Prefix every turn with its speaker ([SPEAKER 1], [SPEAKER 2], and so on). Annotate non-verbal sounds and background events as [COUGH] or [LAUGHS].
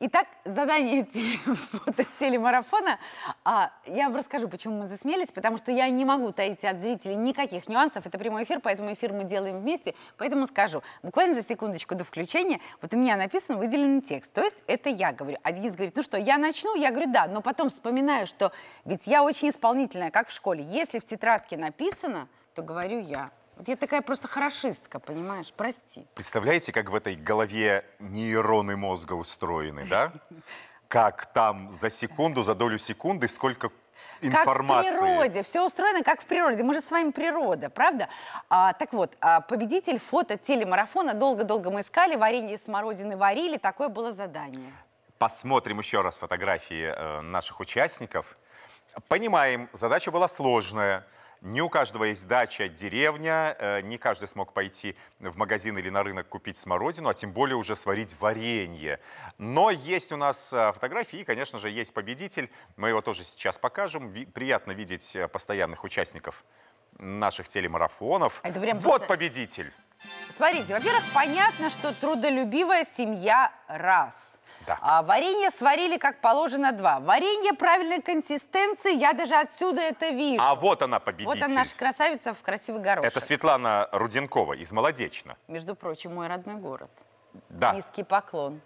[SPEAKER 1] Итак, задание [LAUGHS] телемарафона. А, я вам расскажу, почему мы засмеялись, потому что я не могу таить от зрителей никаких нюансов. Это прямой эфир, поэтому эфир мы делаем вместе. Поэтому скажу, буквально за секундочку до включения, вот у меня написан выделенный текст. То есть это я говорю. А Денис говорит, ну что, я начну? Я говорю, да. Но потом вспоминаю, что ведь я очень исполнительная, как в школе. Если в тетрадке написано, то говорю я я такая просто хорошистка, понимаешь? Прости.
[SPEAKER 2] Представляете, как в этой голове нейроны мозга устроены, да? [LAUGHS] Как там за секунду, за долю секунды, сколько информации. Как в природе,
[SPEAKER 1] все устроено как в природе. Мы же с вами природа, правда? А, так вот, а, победитель фото телемарафона долго-долго мы искали, варенье и смородины варили, такое было задание.
[SPEAKER 2] Посмотрим еще раз фотографии э, наших участников. Понимаем, задача была сложная. Не у каждого есть дача, деревня, э, не каждый смог пойти в магазин или на рынок купить смородину, а тем более уже сварить варенье. Но есть у нас э, фотографии, и, конечно же, есть победитель. Мы его тоже сейчас покажем. Приятно видеть э, постоянных участников наших телемарафонов. А это прям вот просто... победитель!
[SPEAKER 1] Смотрите, во-первых, понятно, что трудолюбивая семья – раз – да. А варенье сварили, как положено, два. Варенье правильной консистенции, я даже отсюда это вижу. А
[SPEAKER 2] вот она победитель. Вот она наша
[SPEAKER 1] красавица в красивый горошек. Это
[SPEAKER 2] Светлана Руденкова из Молодечно.
[SPEAKER 1] Между прочим, мой родной город. Да. Низкий поклон.